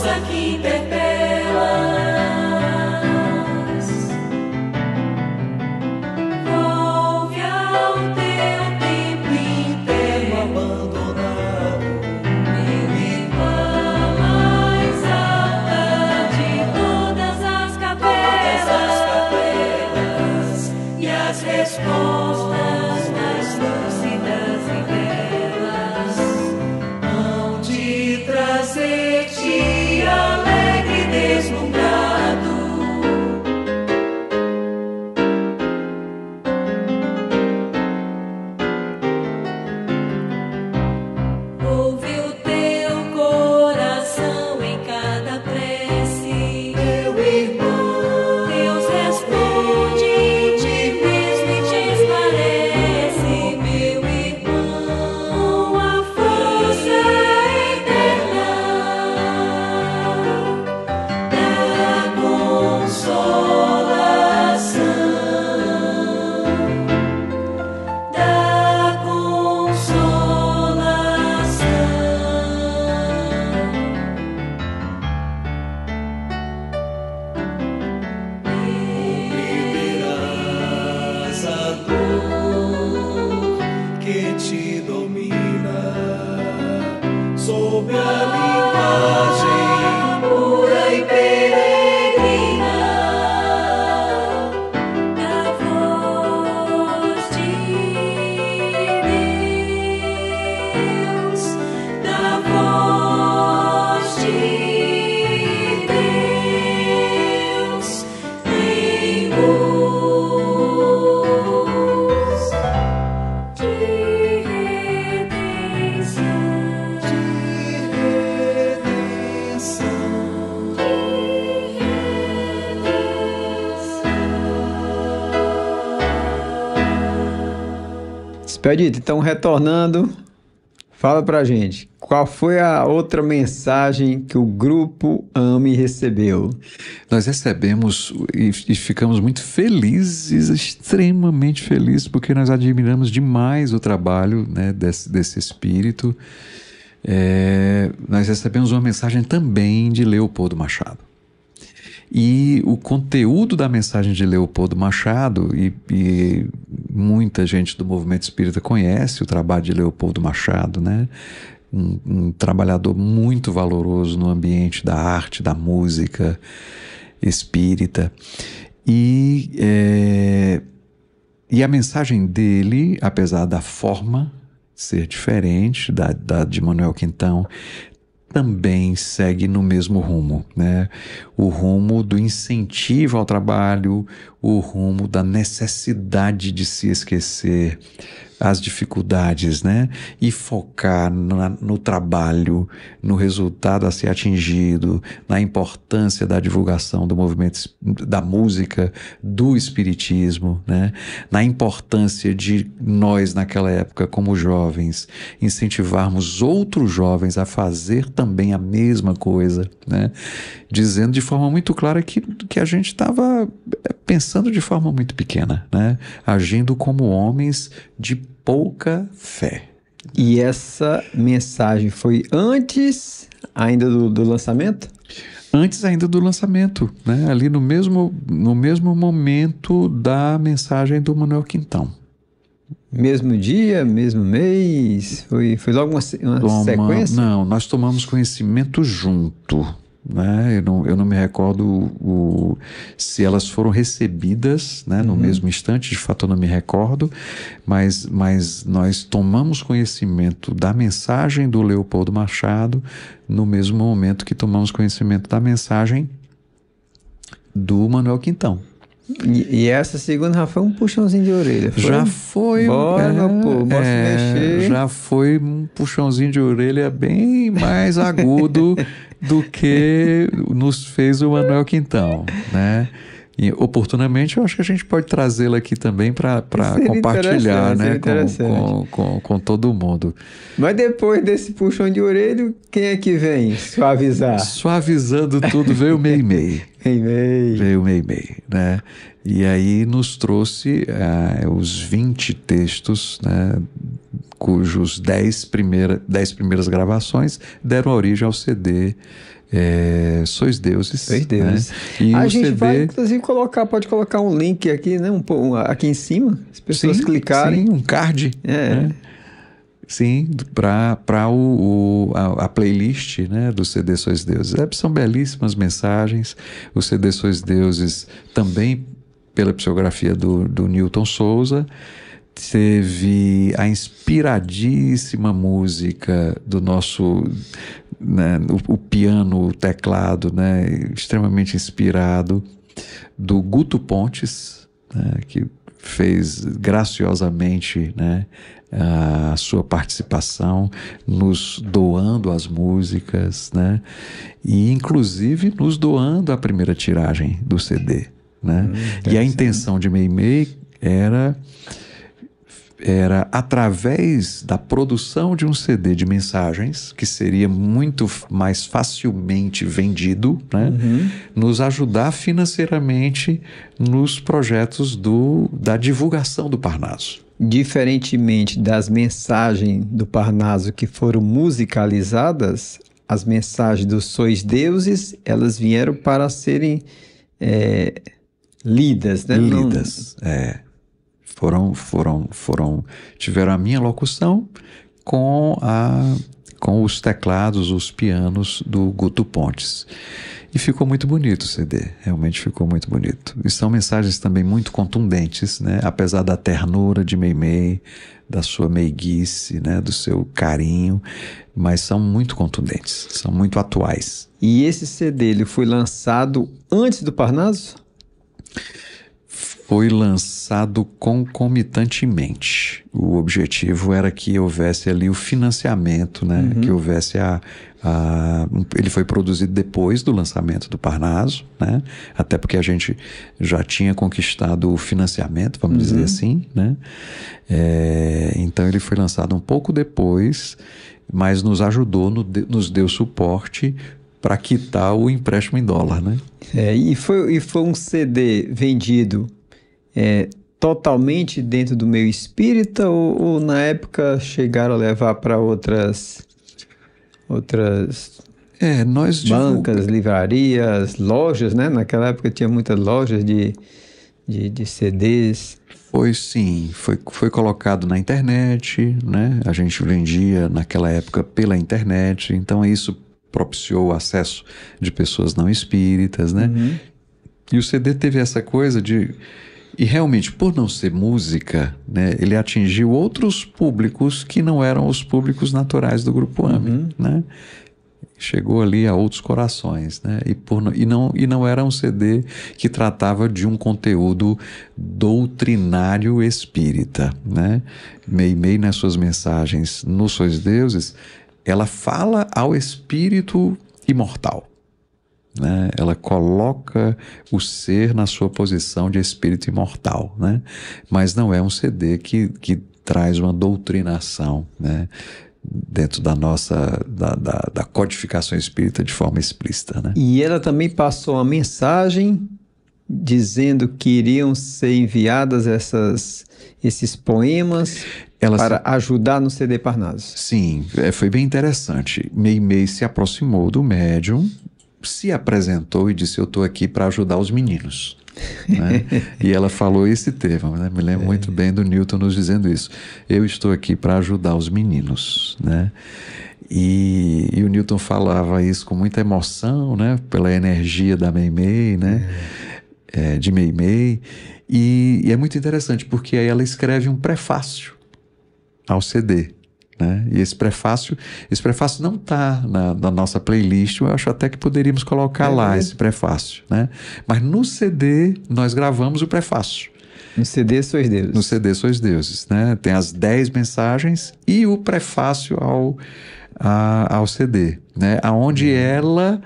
Vamos aqui, Pepe. Fedito, então retornando, fala pra gente, qual foi a outra mensagem que o grupo AME recebeu? Nós recebemos e, e ficamos muito felizes, extremamente felizes, porque nós admiramos demais o trabalho né, desse, desse espírito. É, nós recebemos uma mensagem também de Leopoldo Machado. E o conteúdo da mensagem de Leopoldo Machado, e, e, muita gente do movimento espírita conhece o trabalho de Leopoldo Machado, né? Um, um trabalhador muito valoroso no ambiente da arte, da música espírita. E, é, e a mensagem dele, apesar da forma ser diferente da, da de Manuel Quintão, também segue no mesmo rumo, né? O rumo do incentivo ao trabalho, o rumo da necessidade de se esquecer as dificuldades, né? E focar na, no trabalho, no resultado a ser atingido, na importância da divulgação do movimento da música, do espiritismo, né? Na importância de nós naquela época como jovens incentivarmos outros jovens a fazer também a mesma coisa, né? dizendo de forma muito clara que, que a gente estava eh, pensando de forma muito pequena, né? agindo como homens de pouca fé. E essa mensagem foi antes ainda do, do lançamento? antes ainda do lançamento, né? ali no mesmo, no mesmo momento da mensagem do Manuel Quintão. Mesmo dia, mesmo mês? Foi, foi logo uma, uma Toma, sequência? Não, nós tomamos conhecimento junto né? Eu não, eu não me recordo o, se elas foram recebidas, né? No uhum. mesmo instante, de fato eu não me recordo, mas, mas nós tomamos conhecimento da mensagem do Leopoldo Machado no mesmo momento que tomamos conhecimento da mensagem do Manuel Quintão. E, e essa segunda Rafa, foi um puxãozinho de orelha. Foi? Já foi. Bora, é, pô, é, mexer. Já foi um puxãozinho de orelha bem mais agudo do que nos fez o Manuel Quintão, né? E oportunamente eu acho que a gente pode trazê-la aqui também para compartilhar né, com, com, com, com, todo mundo. Mas depois desse puxão de orelha, quem é que vem suavizar? Suavizando tudo veio o Meimei. Meimei. Veio o Meimei, né? E aí nos trouxe uh, os 20 textos, né? Cujos 10, primeira, 10 primeiras gravações deram origem ao CD é, Sois Deuses. Sois né? Deuses. Né? E a gente CD... vai, inclusive, colocar, pode colocar um link aqui, né? Um, um aqui em cima, as pessoas sim, clicarem. Sim, um card. É. Né? Sim, para o, o a, a, playlist né, do CD Sois Deuses. É, são belíssimas mensagens. O CD Sois Deuses também pela psicografia do, do Newton Souza teve a inspiradíssima música do nosso né, o, o, piano, o teclado, né, extremamente inspirado, do Guto Pontes, né, que fez graciosamente né, a sua participação, nos doando as músicas, né, e inclusive nos doando a primeira tiragem do CD. Né? Hum, e a intenção de Meimei era era através da produção de um CD de mensagens, que seria muito mais facilmente vendido, né? Uhum. nos ajudar financeiramente nos projetos do, da divulgação do Parnaso. Diferentemente das mensagens do Parnaso que foram musicalizadas, as mensagens dos Sois Deuses, elas vieram para serem é, lidas, né? Lidas, Não... é foram, foram, foram, tiveram a minha locução com a com os teclados, os pianos do Guto Pontes. E ficou muito bonito o CD, realmente ficou muito bonito. E são mensagens também muito contundentes, né? Apesar da ternura de Meimei, da sua meiguice, né? Do seu carinho, mas são muito contundentes, são muito atuais. E esse CD, ele foi lançado antes do Parnaso? foi lançado concomitantemente. O objetivo era que houvesse ali o financiamento, né? Uhum. Que houvesse a, a, Ele foi produzido depois do lançamento do Parnaso, né? Até porque a gente já tinha conquistado o financiamento, vamos uhum. dizer assim, né? É, então ele foi lançado um pouco depois, mas nos ajudou, no, nos deu suporte para quitar o empréstimo em dólar, né? É, e foi, e foi um CD vendido é, totalmente dentro do meio espírita ou, ou na época chegaram a levar para outras outras é, nós bancas, divulga. livrarias, lojas, né? Naquela época tinha muitas lojas de, de, de, CDs. Foi sim, foi, foi colocado na internet, né? A gente vendia naquela época pela internet, então isso propiciou o acesso de pessoas não espíritas, né? Uhum. E o CD teve essa coisa de e realmente, por não ser música, né, ele atingiu outros públicos que não eram os públicos naturais do grupo AME, uhum. né? Chegou ali a outros corações, né? E, por, e, não, e não era um CD que tratava de um conteúdo doutrinário espírita, né? Meimei nas suas mensagens, nos seus deuses, ela fala ao espírito imortal, né? Ela coloca o ser na sua posição de espírito imortal, né? mas não é um CD que, que traz uma doutrinação né? dentro da nossa da, da, da codificação espírita de forma explícita. Né? E ela também passou uma mensagem dizendo que iriam ser enviadas essas, esses poemas ela para se... ajudar no CD Parnaso. Sim, é, foi bem interessante. Meimei se aproximou do médium se apresentou e disse: Eu estou aqui para ajudar os meninos. né? E ela falou esse termo, né? me lembro é. muito bem do Newton nos dizendo isso. Eu estou aqui para ajudar os meninos. Né? E, e, o Newton falava isso com muita emoção, né? pela energia da Meimei, né? É. É, de Meimei. E, e é muito interessante, porque aí ela escreve um prefácio ao CD. Né? E esse prefácio, esse prefácio não está na, na, nossa playlist, eu acho até que poderíamos colocar é, lá é. esse prefácio. Né? Mas no CD nós gravamos o prefácio. No CD Sois Deuses. No CD Sois Deuses, né? Tem as 10 mensagens e o prefácio ao, a, ao CD, né? Aonde é. ela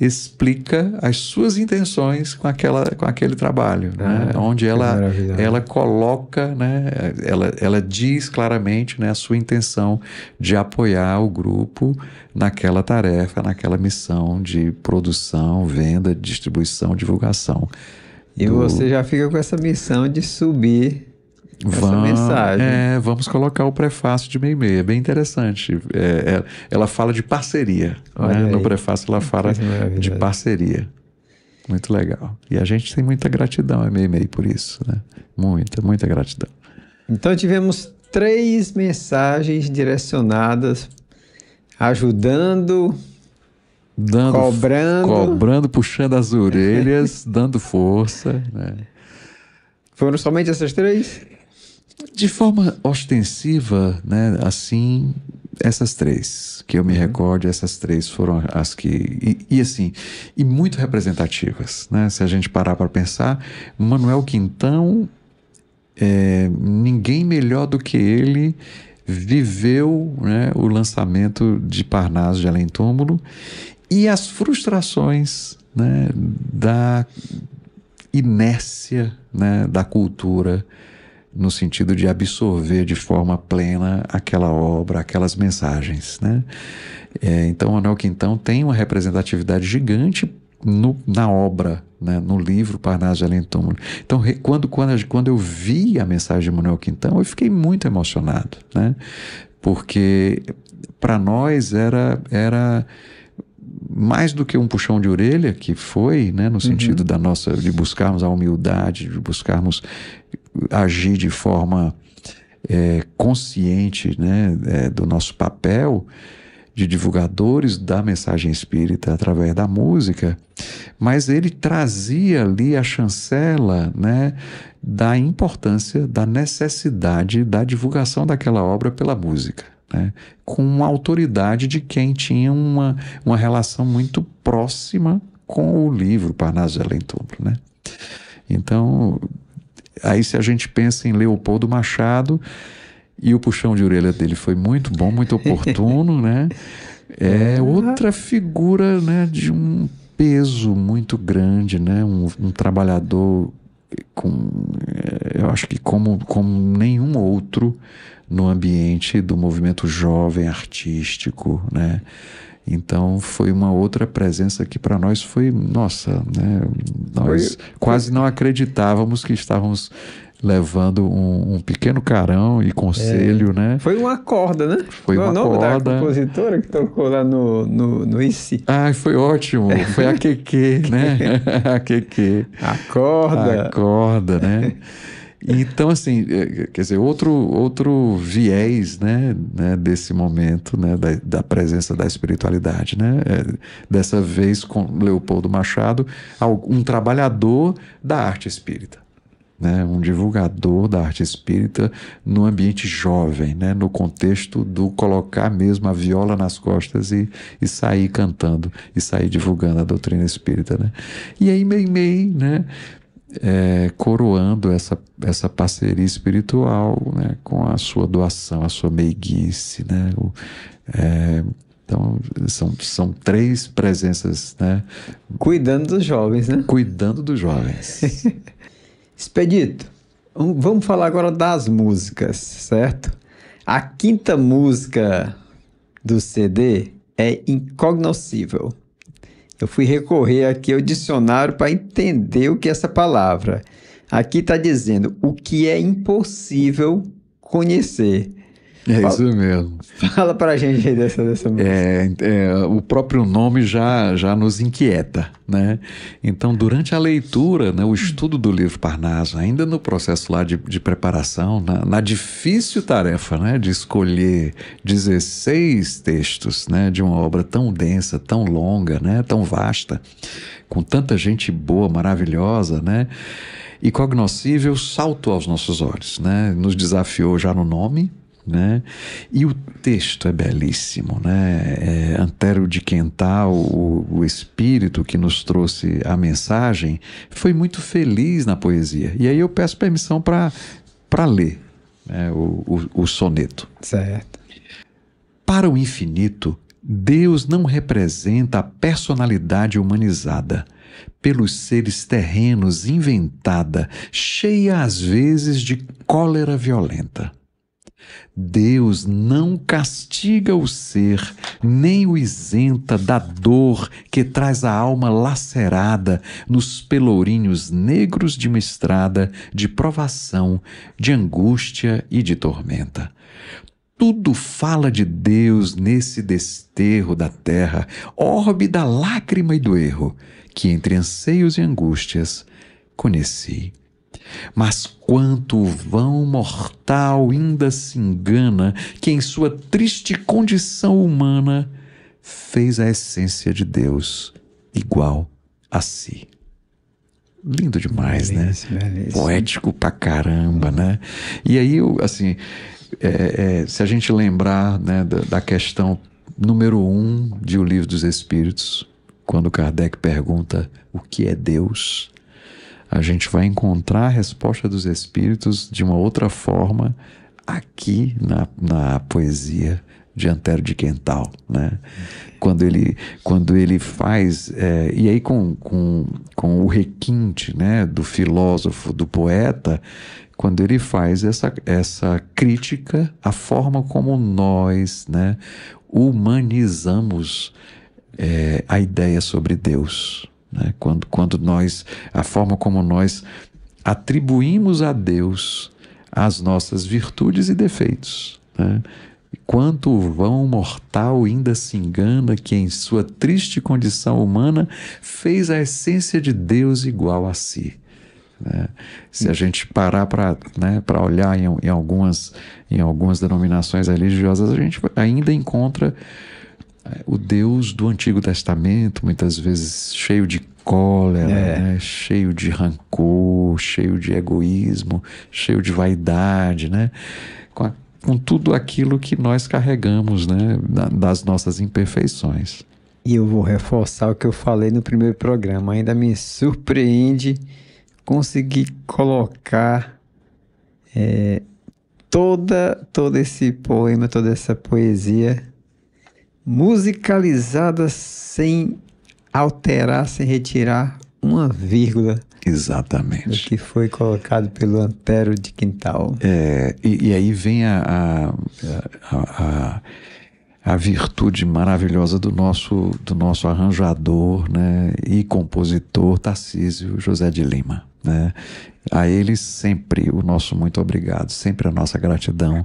explica as suas intenções com, aquela, com aquele trabalho, né? ah, onde ela, ela coloca, né? ela, ela diz claramente né, a sua intenção de apoiar o grupo naquela tarefa, naquela missão de produção, venda, distribuição, divulgação. E do... você já fica com essa missão de subir essa vamos, mensagem. É, vamos colocar o prefácio de Meimei, é bem interessante. É, é, ela fala de parceria. Né? No prefácio ela fala de parceria. Muito legal. E a gente tem muita gratidão a Meimei por isso, né? Muita, muita gratidão. Então tivemos três mensagens direcionadas ajudando dando, cobrando, cobrando, puxando as orelhas, dando força. Né? Foram somente essas três? De forma ostensiva, né, assim, essas três, que eu me uhum. recorde, essas três foram as que. E, e assim, e muito representativas, né? Se a gente parar para pensar, Manuel Quintão, é, ninguém melhor do que ele viveu né, o lançamento de Parnaso de Além Túmulo e as frustrações né, da inércia né, da cultura no sentido de absorver de forma plena aquela obra, aquelas mensagens. Né? É, então, Manuel Anel Quintão tem uma representatividade gigante no, na obra, né? no livro Parnaso Além do Túmulo. Então, quando, quando, quando eu vi a mensagem de Manuel Quintão, eu fiquei muito emocionado, né? porque para nós era. era mais do que um puxão de orelha que foi, né, no sentido uhum. da nossa de buscarmos a humildade, de buscarmos agir de forma é, consciente né, é, do nosso papel de divulgadores da mensagem espírita através da música, mas ele trazia ali a chancela né, da importância, da necessidade da divulgação daquela obra pela música. Né, com a autoridade de quem tinha uma, uma relação muito próxima com o livro Parnaso de Além Túmulo. Né? Então, Aí, se a gente pensa em Leopoldo Machado, e o puxão de orelha dele foi muito bom, muito oportuno, né? É, é outra figura né, de um peso muito grande, né? Um, um trabalhador com, é, eu acho que como, como nenhum outro no ambiente do movimento jovem artístico, né? Então foi uma outra presença que para nós foi, nossa, né? nós foi, quase foi. não acreditávamos que estávamos levando um, um pequeno carão e conselho, é. né? Foi uma corda, né? Foi é uma nome corda. da compositora que tocou lá no, no, no ICI? Ah, foi ótimo. Foi a Keke, né? a Keke. A corda. A corda, né? Então, assim, é, quer dizer, outro, outro viés né, né, desse momento né, da, da presença da espiritualidade. Né? É, dessa vez com Leopoldo Machado, um trabalhador da arte espírita. Né, um divulgador da arte espírita no ambiente jovem, né, no contexto do colocar mesmo a viola nas costas e, e sair cantando e sair divulgando a doutrina espírita. Né. E aí Meimei né, é, coroando essa, essa parceria espiritual né, com a sua doação, a sua meiguice. Né, o, é, então, são, são três presenças. Né, cuidando dos jovens, né? Cuidando dos jovens. Expedito, vamos falar agora das músicas, certo? A quinta música do CD é Incognoscível. Eu fui recorrer aqui ao dicionário para entender o que é essa palavra. Aqui está dizendo o que é impossível conhecer. É fala, isso mesmo. Fala pra gente aí dessa, dessa música. É, é, o próprio nome já, já nos inquieta, né? Então, durante a leitura, né, o estudo do livro Parnaso, ainda no processo lá de, de preparação, na, na difícil tarefa, né, de escolher 16 textos, né, de uma obra tão densa, tão longa, né, tão vasta, com tanta gente boa, maravilhosa, né? E cognoscível saltou aos nossos olhos, né? Nos desafiou já no nome, né? E o texto é belíssimo, né? É, Antero de Quental, o, o espírito que nos trouxe a mensagem, foi muito feliz na poesia. E aí eu peço permissão para ler né? o, o, o soneto. Certo. Para o infinito, Deus não representa a personalidade humanizada pelos seres terrenos inventada, cheia às vezes de cólera violenta. Deus não castiga o ser, nem o isenta da dor que traz a alma lacerada nos pelourinhos negros de uma estrada de provação, de angústia e de tormenta. Tudo fala de Deus nesse desterro da terra, orbe da lágrima e do erro, que entre anseios e angústias conheci mas quanto vão mortal ainda se engana que em sua triste condição humana fez a essência de Deus igual a si. Lindo demais, né? beleza, né? Beleza. Poético pra caramba, né? E aí, assim, é, é, se a gente lembrar né, da, da questão número um de O Livro dos Espíritos, quando Kardec pergunta o que é Deus, a gente vai encontrar a resposta dos Espíritos de uma outra forma aqui na, na poesia de Antero de Quental, né? Quando ele, quando ele faz, é, e aí com, com, com o requinte né, do filósofo, do poeta, quando ele faz essa, essa crítica à forma como nós né, humanizamos é, a ideia sobre Deus. Né? Quando, quando nós, a forma como nós atribuímos a Deus as nossas virtudes e defeitos. Né? Quanto o vão mortal ainda se engana que, em sua triste condição humana, fez a essência de Deus igual a si. Né? Se a gente parar para né, olhar em, em, algumas, em algumas denominações religiosas, a gente ainda encontra é, o Deus do Antigo Testamento, muitas vezes cheio de cólera, é. né? cheio de rancor, cheio de egoísmo, cheio de vaidade, né? Com, a, com tudo aquilo que nós carregamos, né? Da, das nossas imperfeições. E eu vou reforçar o que eu falei no primeiro programa. Ainda me surpreende conseguir colocar é, toda todo esse poema, toda essa poesia musicalizada sem alterar, sem retirar uma vírgula. Exatamente. Do que foi colocado pelo Antero de Quintal. É, e, e aí vem a, a, a, a, virtude maravilhosa do nosso, do nosso arranjador né, e compositor Tarcísio José de Lima. Né? A ele sempre o nosso muito obrigado, sempre a nossa gratidão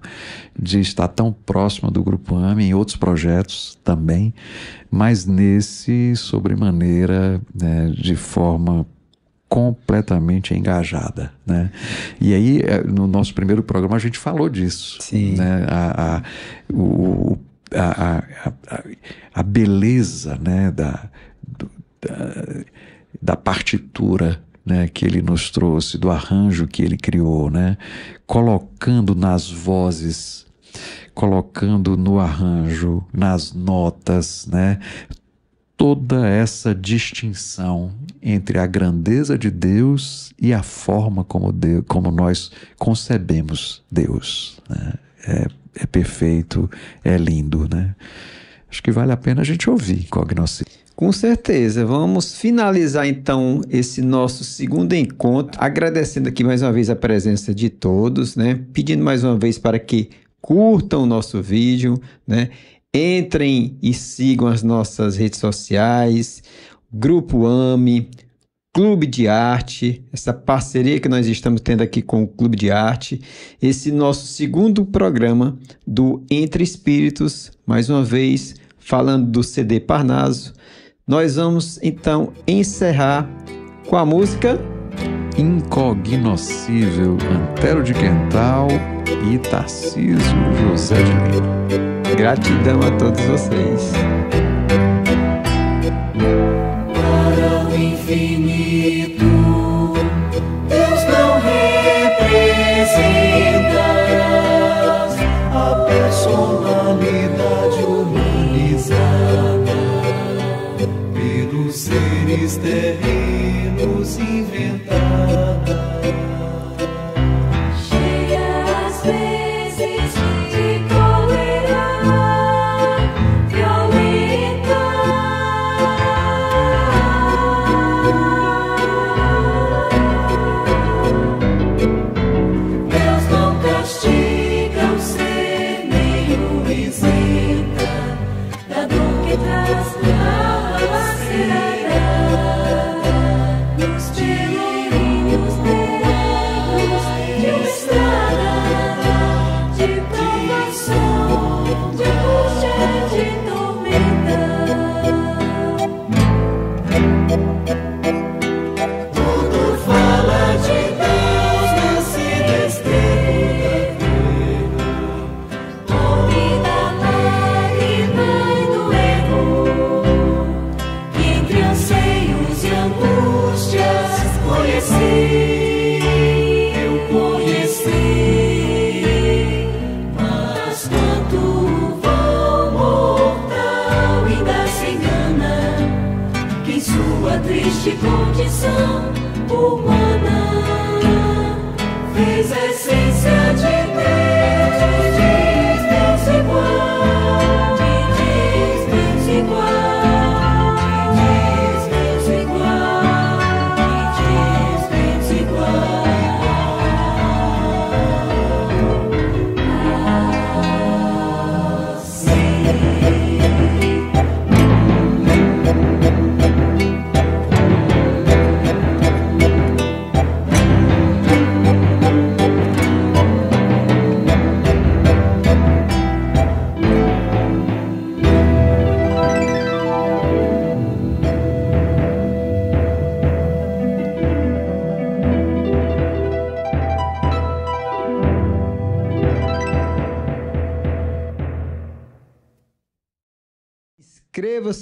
de estar tão próximo do Grupo AME em outros projetos também, mas nesse sobremaneira né, de forma completamente engajada, né? E aí é, no nosso primeiro programa a gente falou disso, Sim. né? A, a, o, a, a, a beleza, né? Da, da da partitura né, que ele nos trouxe, do arranjo que ele criou, né, colocando nas vozes, colocando no arranjo, nas notas, né, toda essa distinção entre a grandeza de Deus e a forma como, Deus, como nós concebemos Deus. Né? É, é perfeito, é lindo, né? Acho que vale a pena a gente ouvir Cognoscente. Com certeza. Vamos finalizar então esse nosso segundo encontro, agradecendo aqui mais uma vez a presença de todos, né? Pedindo mais uma vez para que curtam o nosso vídeo, né? Entrem e sigam as nossas redes sociais, Grupo AME, Clube de Arte, essa parceria que nós estamos tendo aqui com o Clube de Arte, esse nosso segundo programa do Entre Espíritos, mais uma vez falando do CD Parnaso nós vamos então encerrar com a música Incognoscível, Antero de Quental e Tarcísio José de Lima. Gratidão a todos vocês. Para o infinito, Deus não representarás a personalidade. mistérios inventados.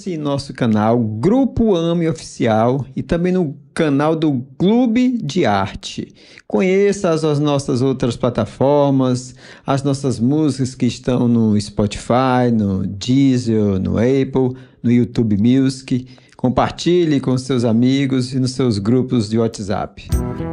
Inscreva-se em nosso canal Grupo AME Oficial e também no canal do Clube de Arte. Conheça as, as nossas outras plataformas, as nossas músicas que estão no Spotify, no Deezer, no Apple, no YouTube Music. Compartilhe com seus amigos e nos seus grupos de WhatsApp.